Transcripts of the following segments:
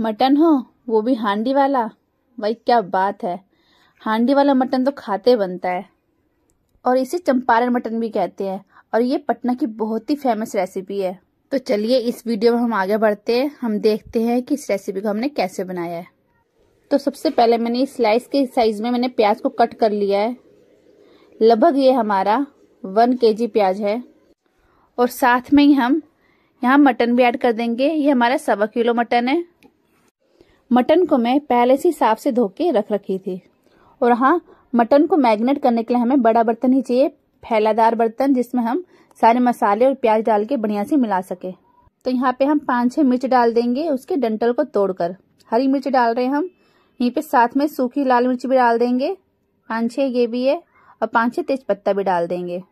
mutton हो वो भी हांडी वाला भाई क्या बात है हांडी वाला मटन तो खाते बनता है और इसे चंपारण मटन भी कहते हैं और ये पटना की बहुत ही फेमस रेसिपी है तो चलिए इस वीडियो में हम आगे बढ़ते हैं हम देखते हैं कि इस रेसिपी को हमने कैसे बनाया है तो सबसे पहले मैंने इस स्लाइस के साइज़ में मैंने प्याज को कट कर लिया है लगभग ये हमारा वन के प्याज है और साथ में ही हम यहाँ मटन भी ऐड कर देंगे ये हमारा सवा किलो मटन है मटन को मैं पहले से साफ से धो के रख रखी थी और हाँ मटन को मैरिनेट करने के लिए हमें बड़ा बर्तन ही चाहिए फैलादार बर्तन जिसमें हम सारे मसाले और प्याज डाल के बढ़िया से मिला सके तो यहाँ पे हम पाँच छः मिर्च डाल देंगे उसके डंटल को तोड़कर हरी मिर्च डाल रहे हैं हम यहीं पे साथ में सूखी लाल मिर्च भी डाल देंगे पाँच छः ये भी है और पाँच छः तेज पत्ता भी डाल देंगे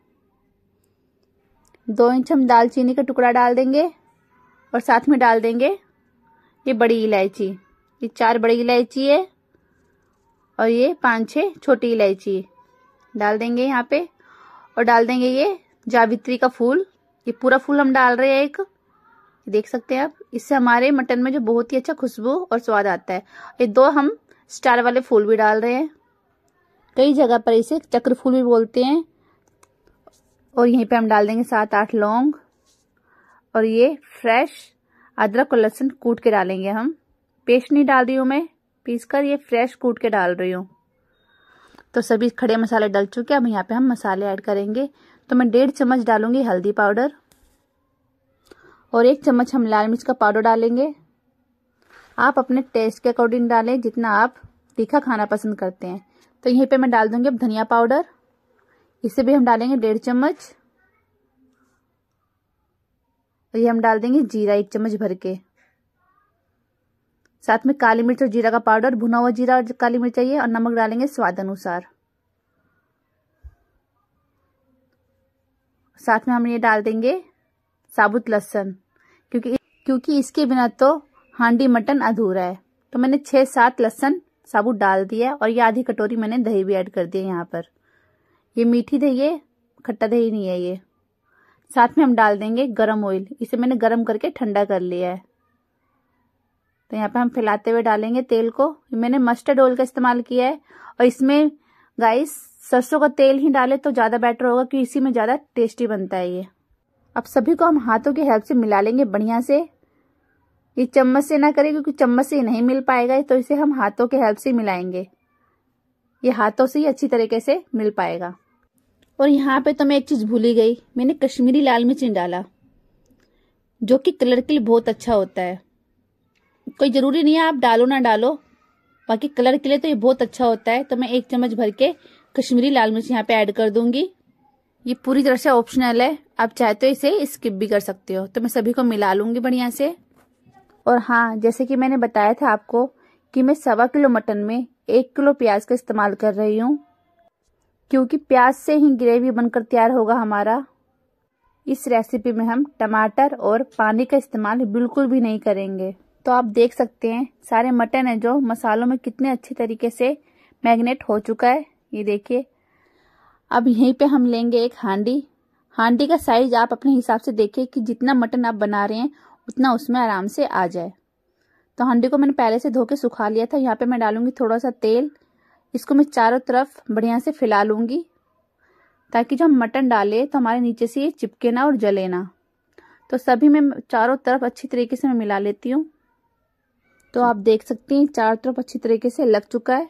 दो इंच हम दालचीनी का टुकड़ा डाल देंगे और साथ में डाल देंगे ये बड़ी इलायची ये चार बड़ी इलायची है और ये पाँच छः छोटी इलायची डाल देंगे यहाँ पे और डाल देंगे ये जावित्री का फूल ये पूरा फूल हम डाल रहे हैं एक देख सकते हैं आप इससे हमारे मटन में जो बहुत ही अच्छा खुशबू और स्वाद आता है ये दो हम स्टार वाले फूल भी डाल रहे हैं कई जगह पर इसे चक्र फूल भी बोलते हैं और यहीं पे हम डाल देंगे सात आठ लौंग और ये फ्रेश अदरक और लहसुन कूट के डालेंगे हम पेस्ट नहीं डाल रही हूँ मैं पीस कर ये फ्रेश कूट के डाल रही हूँ तो सभी खड़े मसाले डल चुके हैं अब यहाँ पे हम मसाले ऐड करेंगे तो मैं डेढ़ चम्मच डालूंगी हल्दी पाउडर और एक चम्मच हम लाल मिर्च का पाउडर डालेंगे आप अपने टेस्ट के अकॉर्डिंग डालें जितना आप तीखा खाना पसंद करते हैं तो यहीं पे मैं डाल दूंगी अब धनिया पाउडर इसे भी हम डालेंगे डेढ़ चम्मच और ये हम डाल देंगे जीरा एक चम्मच भर के साथ में काली मिर्च और जीरा का पाउडर भुना हुआ जीरा और काली मिर्च चाहिए और नमक डालेंगे स्वाद अनुसार साथ में हम ये डाल देंगे साबुत लहसन क्योंकि क्योंकि इसके बिना तो हांडी मटन अधूरा है तो मैंने छह सात लहसन साबुत डाल दिया और ये आधी कटोरी मैंने दही भी ऐड कर दी है यहाँ पर ये मीठी दही है खट्टा दही नहीं है ये साथ में हम डाल देंगे गरम ऑयल इसे मैंने गरम करके ठंडा कर लिया है तो यहाँ पे हम फैलाते हुए डालेंगे तेल को मैंने मस्टर्ड ऑयल का इस्तेमाल किया है और इसमें गाइस सरसों का तेल ही डाले तो ज़्यादा बेटर होगा क्योंकि इसी में ज़्यादा टेस्टी बनता है ये अब सभी को हम हाथों की हेल्प से मिला लेंगे बढ़िया से ये चम्मच से ना करें क्योंकि चम्मच से नहीं मिल पाएगा तो इसे हम हाथों के हेल्प से मिलाएंगे ये हाथों से ही अच्छी तरीके से मिल पाएगा और यहाँ पे तो मैं एक चीज़ भूली गई मैंने कश्मीरी लाल मिर्च डाला जो कि कलर के लिए बहुत अच्छा होता है कोई ज़रूरी नहीं है आप डालो ना डालो बाकी कलर के लिए तो ये बहुत अच्छा होता है तो मैं एक चम्मच भर के कश्मीरी लाल मिर्च यहाँ पे ऐड कर दूंगी ये पूरी तरह से ऑप्शनल है आप चाहे तो इसे स्किप भी कर सकते हो तो मैं सभी को मिला लूंगी बढ़िया से और हाँ जैसे कि मैंने बताया था आपको कि मैं सवा किलो मटन में एक किलो प्याज का इस्तेमाल कर रही हूँ क्योंकि प्याज से ही ग्रेवी बनकर तैयार होगा हमारा इस रेसिपी में हम टमाटर और पानी का इस्तेमाल बिल्कुल भी नहीं करेंगे तो आप देख सकते हैं सारे मटन है जो मसालों में कितने अच्छे तरीके से मैग्नेट हो चुका है ये देखिए अब यहीं पे हम लेंगे एक हांडी हांडी का साइज आप अपने हिसाब से देखिए कि जितना मटन आप बना रहे हैं उतना उसमें आराम से आ जाए तो हांडी को मैंने पहले से धो के सुखा लिया था यहाँ पे मैं डालूंगी थोड़ा सा तेल इसको मैं चारों तरफ बढ़िया से फैला लूँगी ताकि जो हम मटन डाले तो हमारे नीचे से ये चिपके ना और जले ना तो सभी मैं चारों तरफ अच्छी तरीके से मैं मिला लेती हूँ तो आप देख सकते हैं चारों तरफ अच्छी तरीके से लग चुका है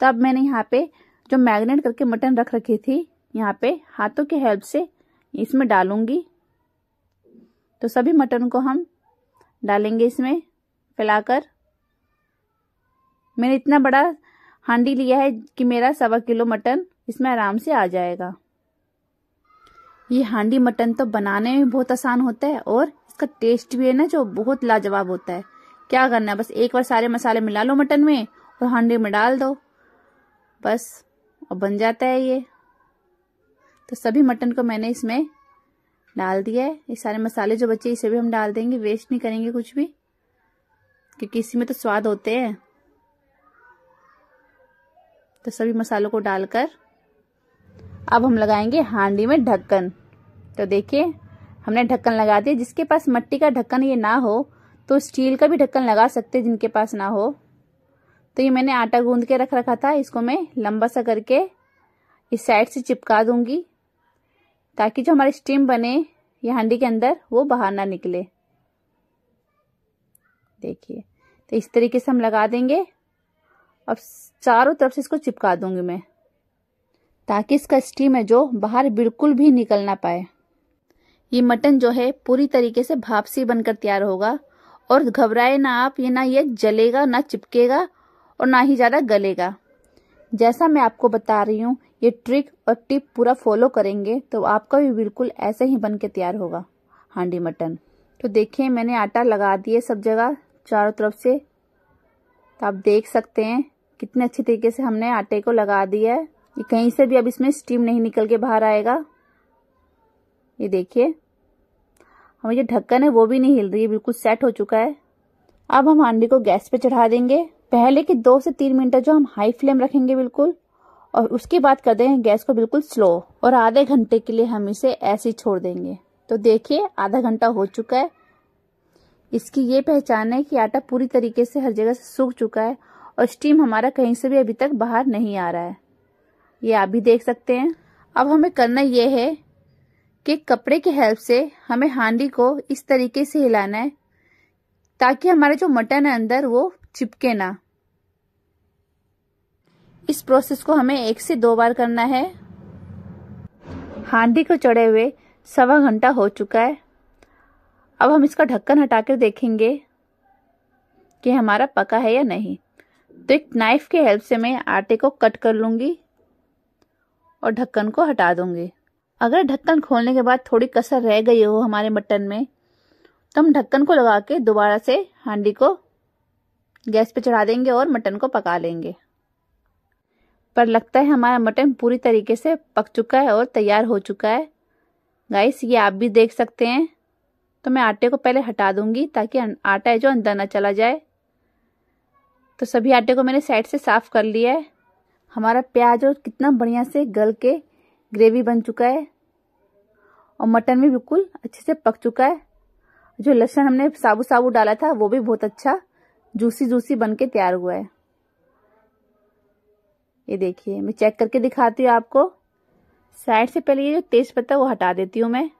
तो अब मैंने यहाँ पे जो मैग्नेट करके मटन रख रखी थी यहाँ पे हाथों के हेल्प से इसमें डालूंगी तो सभी मटन को हम डालेंगे इसमें फैलाकर मैंने इतना बड़ा हांडी लिया है कि मेरा सवा किलो मटन इसमें आराम से आ जाएगा ये हांडी मटन तो बनाने में बहुत आसान होता है और इसका टेस्ट भी है ना जो बहुत लाजवाब होता है क्या करना है बस एक बार सारे मसाले मिला लो मटन में और हांडी में डाल दो बस और बन जाता है ये तो सभी मटन को मैंने इसमें डाल दिया है ये सारे मसाले जो बचे इसे भी हम डाल देंगे वेस्ट नहीं करेंगे कुछ भी क्योंकि इसी में तो स्वाद होते हैं तो सभी मसालों को डालकर अब हम लगाएंगे हांडी में ढक्कन तो देखिए हमने ढक्कन लगा दिया जिसके पास मट्टी का ढक्कन ये ना हो तो स्टील का भी ढक्कन लगा सकते हैं जिनके पास ना हो तो ये मैंने आटा गूंद के रख रखा था इसको मैं लंबा सा करके इस साइड से चिपका दूंगी ताकि जो हमारी स्टीम बने या हांडी के अंदर वो बाहर ना निकले देखिए तो इस तरीके से हम लगा देंगे अब चारों तरफ से इसको चिपका दूंगी मैं ताकि इसका स्टीम है जो बाहर बिल्कुल भी निकल ना पाए ये मटन जो है पूरी तरीके से भापसी बनकर तैयार होगा और घबराए ना आप ये ना ये जलेगा ना चिपकेगा और ना ही ज़्यादा गलेगा जैसा मैं आपको बता रही हूँ ये ट्रिक और टिप पूरा फॉलो करेंगे तो आपका भी बिल्कुल ऐसे ही बन के तैयार होगा हांडी मटन तो देखिए मैंने आटा लगा दिए सब जगह चारों तरफ से तो आप देख सकते हैं कितने अच्छे तरीके से हमने आटे को लगा दिया है ये कहीं से भी अब इसमें स्टीम नहीं निकल के बाहर आएगा ये देखिए हमें जो ढक्कन है वो भी नहीं हिल रही है बिल्कुल सेट हो चुका है अब हम आंडी को गैस पे चढ़ा देंगे पहले के दो से तीन मिनट जो हम हाई फ्लेम रखेंगे बिल्कुल और उसके बाद कर देंगे गैस को बिल्कुल स्लो और आधे घंटे के लिए हम इसे ऐसे ही छोड़ देंगे तो देखिए आधा घंटा हो चुका है इसकी ये पहचान है कि आटा पूरी तरीके से हर जगह से सूख चुका है और स्टीम हमारा कहीं से भी अभी तक बाहर नहीं आ रहा है ये आप भी देख सकते हैं अब हमें करना यह है कि कपड़े की हेल्प से हमें हांडी को इस तरीके से हिलाना है ताकि हमारा जो मटन है अंदर वो चिपके ना इस प्रोसेस को हमें एक से दो बार करना है हांडी को चढ़े हुए सवा घंटा हो चुका है अब हम इसका ढक्कन हटाकर देखेंगे कि हमारा पका है या नहीं तो एक नाइफ के हेल्प से मैं आटे को कट कर लूँगी और ढक्कन को हटा दूँगी अगर ढक्कन खोलने के बाद थोड़ी कसर रह गई हो हमारे मटन में तो हम ढक्कन को लगा के दोबारा से हांडी को गैस पे चढ़ा देंगे और मटन को पका लेंगे पर लगता है हमारा मटन पूरी तरीके से पक चुका है और तैयार हो चुका है गाइस ये आप भी देख सकते हैं तो मैं आटे को पहले हटा दूंगी ताकि आटा है जो अंदर ना चला जाए तो सभी आटे को मैंने साइड से साफ़ कर लिया है हमारा प्याज और कितना बढ़िया से गल के ग्रेवी बन चुका है और मटन भी बिल्कुल अच्छे से पक चुका है जो लहसुन हमने साबु साबु डाला था वो भी बहुत अच्छा जूसी जूसी बन के तैयार हुआ है ये देखिए मैं चेक करके दिखाती हूँ आपको साइड से पहले ये जो तेज पत्ता वो हटा देती हूँ मैं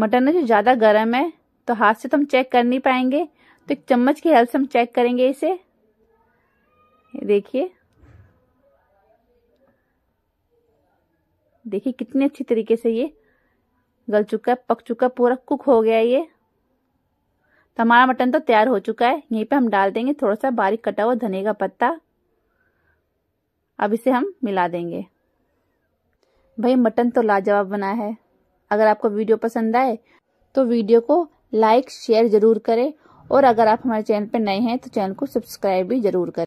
मटन ना जो ज़्यादा गर्म है तो हाथ से तो हम चेक कर नहीं पाएंगे तो एक चम्मच की हेल्प से हम चेक करेंगे इसे ये देखिए देखिए कितने अच्छी तरीके से ये गल चुका है पक चुका है पूरा कुक हो गया ये तो हमारा मटन तो तैयार हो चुका है यहीं पे हम डाल देंगे थोड़ा सा बारीक कटा हुआ धने का पत्ता अब इसे हम मिला देंगे भाई मटन तो लाजवाब बना है अगर आपको वीडियो पसंद आए तो वीडियो को लाइक शेयर जरूर करें और अगर आप हमारे चैनल पर नए हैं तो चैनल को सब्सक्राइब भी जरूर करें